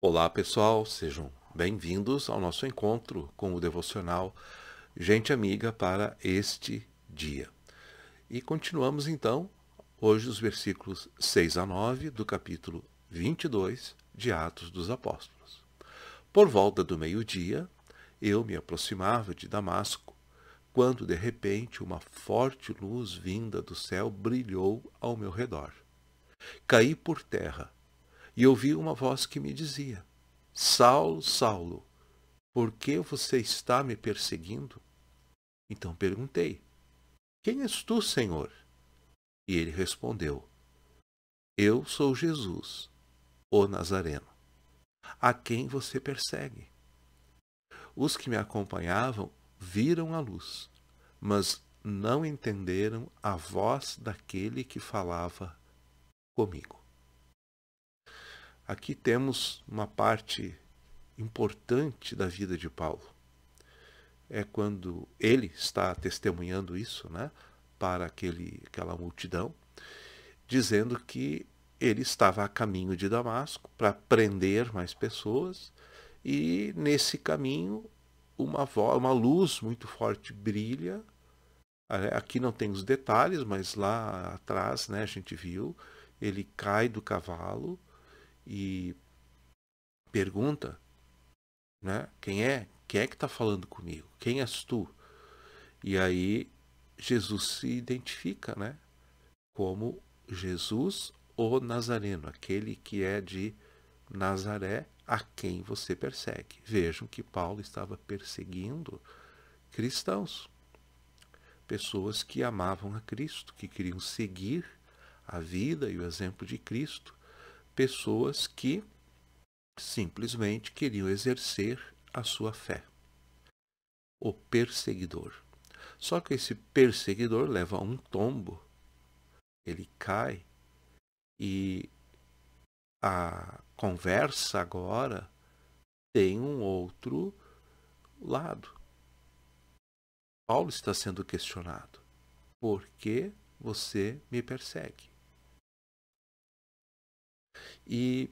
Olá pessoal, sejam bem-vindos ao nosso encontro com o devocional Gente Amiga para este dia. E continuamos então hoje os versículos 6 a 9 do capítulo 22 de Atos dos Apóstolos. Por volta do meio-dia, eu me aproximava de Damasco, quando de repente uma forte luz vinda do céu brilhou ao meu redor. Caí por terra e ouvi uma voz que me dizia: Saulo, Saulo, por que você está me perseguindo? Então perguntei: Quem és tu, Senhor? E ele respondeu: Eu sou Jesus, o Nazareno, a quem você persegue. Os que me acompanhavam viram a luz, mas não entenderam a voz daquele que falava comigo. Aqui temos uma parte importante da vida de Paulo. É quando ele está testemunhando isso, né, para aquele, aquela multidão, dizendo que ele estava a caminho de Damasco para prender mais pessoas e nesse caminho uma, uma luz muito forte brilha. É, aqui não tem os detalhes, mas lá atrás né, a gente viu, ele cai do cavalo e pergunta, né? Quem é? Quem é que está falando comigo? Quem és tu? E aí Jesus se identifica, né? Como Jesus o Nazareno, aquele que é de Nazaré, a quem você persegue. Vejam que Paulo estava perseguindo cristãos, pessoas que amavam a Cristo, que queriam seguir a vida e o exemplo de Cristo, pessoas que simplesmente queriam exercer a sua fé. O perseguidor. Só que esse perseguidor leva um tombo, ele cai e a conversa agora tem um outro lado. Paulo está sendo questionado. Por que você me persegue? E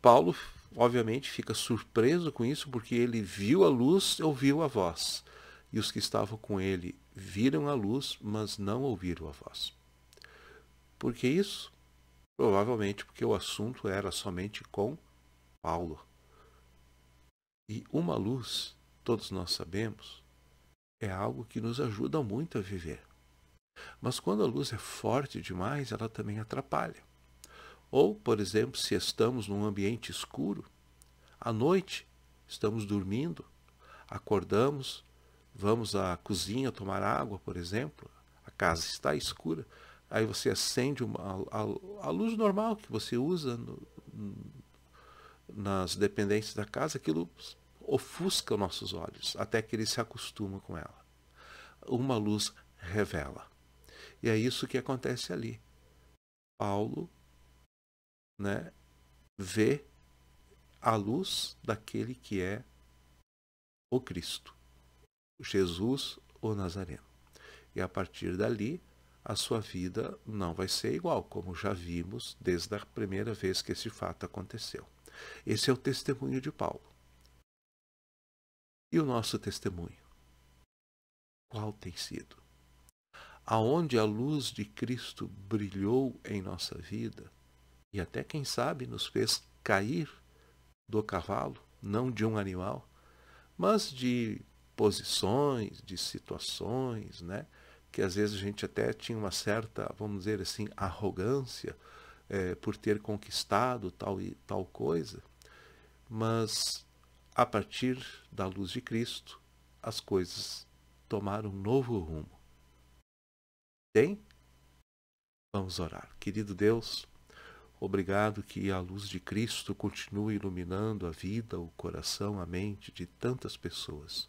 Paulo, obviamente, fica surpreso com isso, porque ele viu a luz, ouviu a voz. E os que estavam com ele viram a luz, mas não ouviram a voz. Por que isso? Provavelmente porque o assunto era somente com Paulo. E uma luz, todos nós sabemos, é algo que nos ajuda muito a viver. Mas quando a luz é forte demais, ela também atrapalha. Ou, por exemplo, se estamos num ambiente escuro, à noite estamos dormindo, acordamos, vamos à cozinha tomar água, por exemplo, a casa está escura, aí você acende uma, a, a, luz normal que você usa no, nas dependências da casa, aquilo ofusca nossos olhos, até que ele se acostuma com ela. Uma luz revela. E é isso que acontece ali. Paulo né, vê a luz daquele que é o Cristo, Jesus o Nazareno. E a partir dali, a sua vida não vai ser igual, como já vimos desde a primeira vez que esse fato aconteceu. Esse é o testemunho de Paulo. E o nosso testemunho? Qual tem sido? Aonde a luz de Cristo brilhou em nossa vida, e até, quem sabe, nos fez cair do cavalo, não de um animal, mas de posições, de situações, né? que às vezes a gente até tinha uma certa, vamos dizer assim, arrogância é, por ter conquistado tal e tal coisa, mas a partir da luz de Cristo, as coisas tomaram um novo rumo. Tem? Vamos orar. Querido Deus, Obrigado que a luz de Cristo continue iluminando a vida, o coração, a mente de tantas pessoas.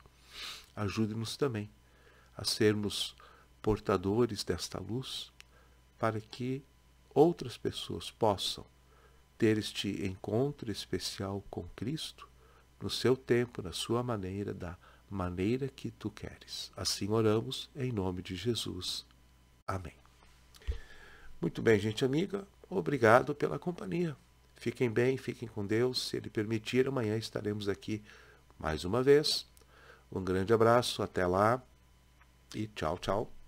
Ajude-nos também a sermos portadores desta luz para que outras pessoas possam ter este encontro especial com Cristo no seu tempo, na sua maneira, da maneira que tu queres. Assim oramos em nome de Jesus. Amém. Muito bem, gente amiga. Obrigado pela companhia. Fiquem bem, fiquem com Deus. Se Ele permitir, amanhã estaremos aqui mais uma vez. Um grande abraço, até lá e tchau, tchau.